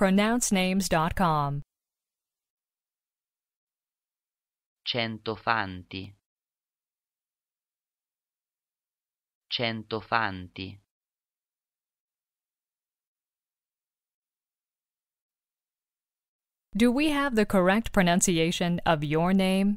pronouncenames.com. Centofanti. Centofanti. Do we have the correct pronunciation of your name?